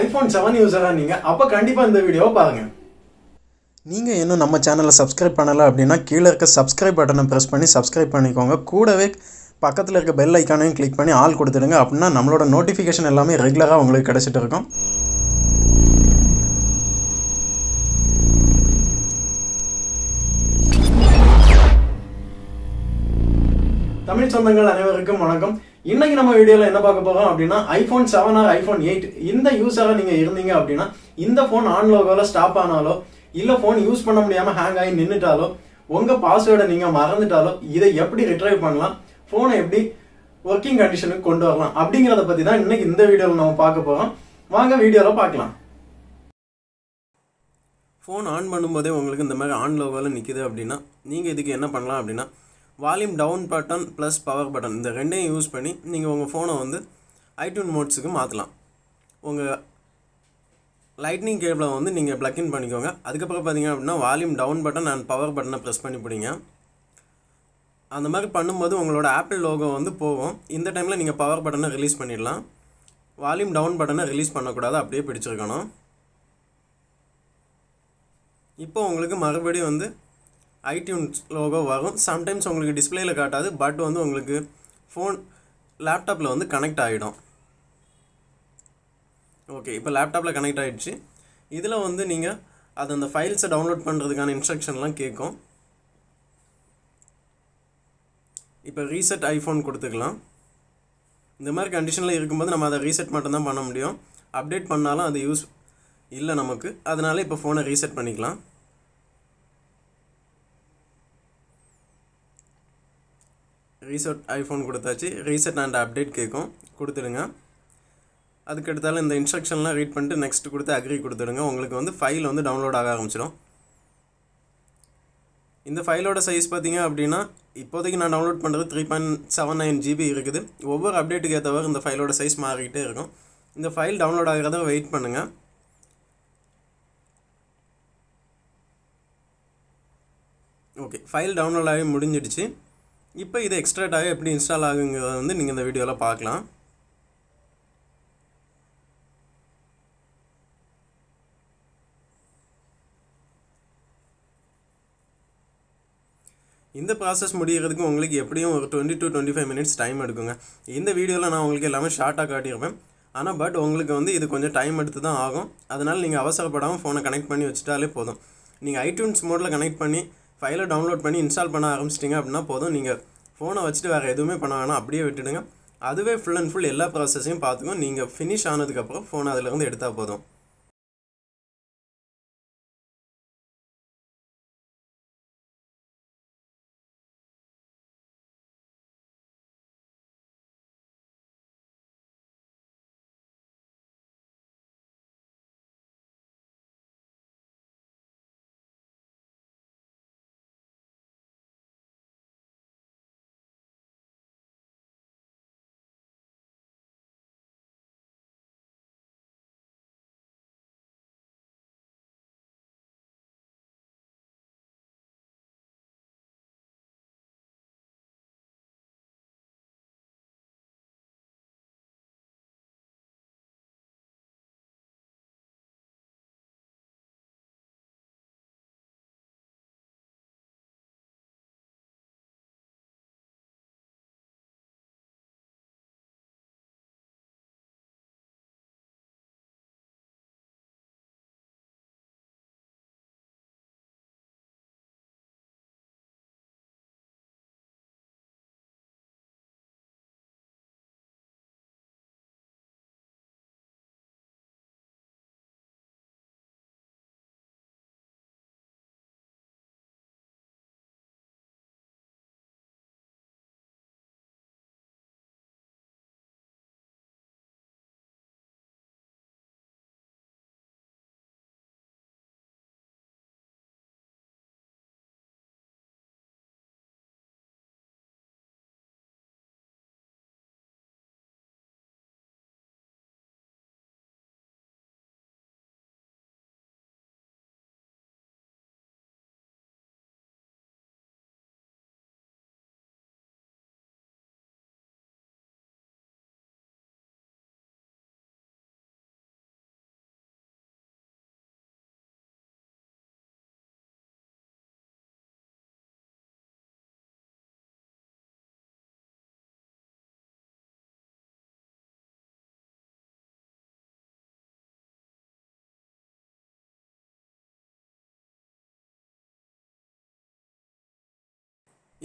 iPhone seven யூஸராக நீங்கள் அப்போ கண்டிப்பாக இந்த வீடியோவை பாருங்கள் நீங்கள் இன்னும் நம்ம சேனலை சப்ஸ்கிரைப் பண்ணலை அப்படின்னா கீழே இருக்க சப்ஸ்கிரைப் பட்டனை ப்ரெஸ் பண்ணி சப்ஸ்கிரைப் பண்ணிக்கோங்க கூடவே பக்கத்தில் இருக்க பெல் ஐக்கானையும் கிளிக் பண்ணி ஆள் கொடுத்துடுங்க அப்படின்னா நம்மளோட நோட்டிஃபிகேஷன் எல்லாமே ரெகுலராக உங்களுக்கு கிடச்சிட்டு இருக்கும் தமிழ் சொந்தங்கள் அனைவருக்கும் வணக்கம் இன்னைக்கு நம்ம வீடியோல என்ன பார்க்க போறோம் அப்படின்னா iPhone seven or iPhone eight இந்த யூஸரா நீங்க இருந்தீங்க அப்படின்னா இந்த போன் ஆன் லோகோல ஸ்டாப் ஆனாலோ இல்ல போன் யூஸ் பண்ண முடியாம ஹேங் ஆகி நின்றுட்டாலோ உங்க பாஸ்வேர்டை நீங்க மறந்துட்டாலோ இதை எப்படி ரிட்ரைவ் பண்ணலாம் போனை எப்படி ஒர்க்கிங் கண்டிஷனுக்கு கொண்டு வரலாம் அப்படிங்கறத பத்தி தான் இன்னைக்கு இந்த வீடியோல நம்ம பார்க்க போறோம் வாங்க வீடியோல பார்க்கலாம் ஃபோன் ஆன் பண்ணும்போதே உங்களுக்கு இந்த மாதிரி ஆன் லோகோவில் நிற்கிது அப்படின்னா நீங்கள் இதுக்கு என்ன பண்ணலாம் அப்படின்னா volume down button plus power button இந்த ரெண்டையும் யூஸ் பண்ணி நீங்கள் உங்கள் ஃபோனை வந்து ஐடியூன் மோட்ஸுக்கு மாற்றலாம் உங்கள் லைட்னிங் கேபிளை வந்து நீங்கள் இன் பண்ணிக்கோங்க அதுக்கப்புறம் பார்த்தீங்க அப்படின்னா volume down button and power பட்டனை ப்ரெஸ் பண்ணி பிடிங்க அந்த மாதிரி பண்ணும்போது உங்களோட ஆப்பிள் லோகோ வந்து போகும் இந்த டைமில் நீங்கள் பவர் பட்டனை ரிலீஸ் பண்ணிடலாம் வால்யூம் டவுன் பட்டனை ரிலீஸ் பண்ணக்கூடாது அப்படியே பிடிச்சிருக்கணும் இப்போ உங்களுக்கு மறுபடியும் வந்து ஐடியூன்ஸ் லோகோ வரும் சம்டைம்ஸ் உங்களுக்கு டிஸ்பிளேயில் காட்டாது பட் வந்து உங்களுக்கு ஃபோன் லேப்டாப்பில் வந்து கனெக்ட் ஆகிடும் ஓகே இப்போ லேப்டாப்பில் கனெக்ட் ஆகிடுச்சு இதில் வந்து நீங்கள் அது அந்த ஃபைல்ஸை டவுன்லோட் பண்ணுறதுக்கான இன்ஸ்ட்ரக்ஷன்லாம் கேட்கும் இப்போ ரீசெட் ஐஃபோன் கொடுத்துக்கலாம் இந்த மாதிரி கண்டிஷனில் இருக்கும்போது நம்ம அதை ரீசெட் மட்டும்தான் பண்ண முடியும் அப்டேட் பண்ணாலும் அது யூஸ் இல்லை நமக்கு அதனால் இப்போ ஃபோனை ரீசெட் பண்ணிக்கலாம் ரீசெட் ஐஃபோன் கொடுத்தாச்சு ரீசெட் அண்ட் அப்டேட் கேட்கும் கொடுத்துடுங்க அதுக்கடுத்தாலும் இந்த இன்ஸ்ட்ரக்ஷன்லாம் ரீட் பண்ணிட்டு நெக்ஸ்ட் கொடுத்து அக்ரி கொடுத்துடுங்க உங்களுக்கு வந்து ஃபைல் வந்து டவுன்லோட் ஆக ஆரம்பிச்சிடும் இந்த ஃபைலோட சைஸ் பார்த்தீங்க அப்படின்னா இப்போதைக்கு நான் டவுன்லோட் பண்ணுறது three point seven nine GB இருக்குது ஒவ்வொரு அப்டேட்டுக்கு ஏற்றவர் இந்த ஃபைலோட சைஸ் மாறிக்கிட்டே இருக்கும் இந்த ஃபைல் டவுன்லோட் ஆகிறத வெயிட் பண்ணுங்கள் ஓகே ஃபைல் டவுன்லோட் ஆகி முடிஞ்சிடுச்சு இப்போ இது எக்ஸ்ட்ராட்டாக எப்படி இன்ஸ்டால் ஆகுங்கிறத வந்து நீங்கள் இந்த வீடியோவில் பார்க்கலாம் இந்த ப்ராசஸ் முடிகிறதுக்கு உங்களுக்கு எப்படியும் ஒரு twenty to twenty five minutes time எடுக்குங்க இந்த வீடியோவில் நான் உங்களுக்கு எல்லாமே ஷார்ட்டாக காட்டியிருப்பேன் ஆனால் பட் உங்களுக்கு வந்து இது கொஞ்சம் டைம் எடுத்து தான் ஆகும் அதனால் நீங்கள் அவசரப்படாமல் ஃபோனை கனெக்ட் பண்ணி வச்சுட்டாலே போதும் நீங்கள் ஐடியூன்ஸ் மோடில் கனெக்ட் பண்ணி ஃபைலை டவுன்லோட் பண்ணி இன்ஸ்டால் பண்ண ஆரம்பிச்சிட்டிங்க அப்படின்னா போதும் நீங்கள் ஃபோனை வச்சுட்டு வேறு எதுவுமே பண்ண வேணாம் அப்படியே விட்டுடுங்க அதுவே ஃபுல் அண்ட் ஃபுல் எல்லா ப்ராசஸையும் பார்த்துக்கோ நீங்கள் ஃபினிஷ் ஆனதுக்கப்புறம் ஃபோனை அதிலேருந்து எடுத்தால் போதும்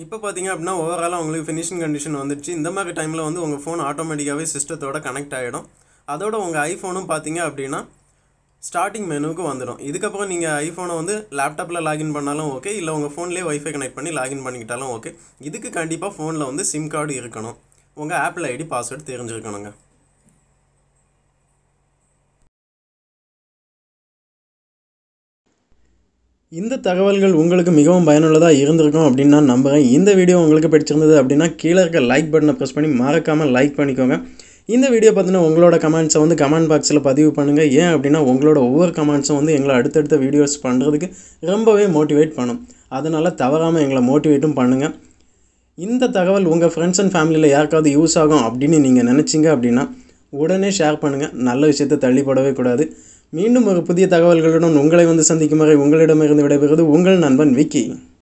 இப்போ பார்த்தீங்க அப்படின்னா ஓவராலாக உங்களுக்கு ஃபினிஷிங் கண்டிஷன் வந்துடுச்சு இந்த மாதிரி டைமில் வந்து உங்கள் ஃபோன் ஆட்டோமேட்டிக்காகவே சிஸ்டத்தோட கனெக்ட் ஆகிடும் அதோட உங்கள் ஐஃபோனும் பார்த்தீங்க அப்படின்னா ஸ்டார்டிங் மெனுவுக்கு வந்துடும் இதுக்கப்புறம் நீங்கள் ஐஃபோனை வந்து லேப்டாப்பில் லாகின் பண்ணாலும் ஓகே இல்லை உங்கள் ஃபோன்லேயே ஒய்ஃபை கனெக்ட் பண்ணி லாகின் பண்ணிக்கிட்டாலும் ஓகே இதுக்கு கண்டிப்பாக ஃபோனில் வந்து சிம் கார்டு இருக்கணும் உங்கள் ஆப்பிள் ஐடி பாஸ்வேர்டு தெரிஞ்சிருக்கணுங்க இந்த தகவல்கள் உங்களுக்கு மிகவும் பயனுள்ளதாக இருந்திருக்கும் அப்படின்னு நான் நம்புகிறேன் இந்த வீடியோ உங்களுக்கு பிடிச்சிருந்தது அப்படின்னா கீழே இருக்க லைக் பட்டனை ப்ரெஸ் பண்ணி மறக்காமல் லைக் பண்ணிக்கோங்க இந்த வீடியோ பார்த்தினா உங்களோட கமெண்ட்ஸை வந்து கமெண்ட் பாக்ஸில் பதிவு பண்ணுங்கள் ஏன் அப்படின்னா உங்களோட ஒவ்வொரு கமெண்ட்ஸும் வந்து எங்களை அடுத்தடுத்த வீடியோஸ் பண்ணுறதுக்கு ரொம்பவே மோட்டிவேட் பண்ணும் அதனால் தவறாமல் எங்களை மோட்டிவேட்டும் பண்ணுங்கள் இந்த தகவல் உங்கள் ஃப்ரெண்ட்ஸ் அண்ட் ஃபேமிலியில் யாருக்காவது யூஸ் ஆகும் அப்படின்னு நீங்கள் நினச்சிங்க அப்படின்னா உடனே ஷேர் பண்ணுங்கள் நல்ல விஷயத்தை தள்ளிப்படவே கூடாது மீண்டும் ஒரு புதிய தகவல்களுடன் உங்களை வந்து சந்திக்கும் வரை உங்களிடமிருந்து விடைபெறுவது உங்கள் நண்பன் விக்கி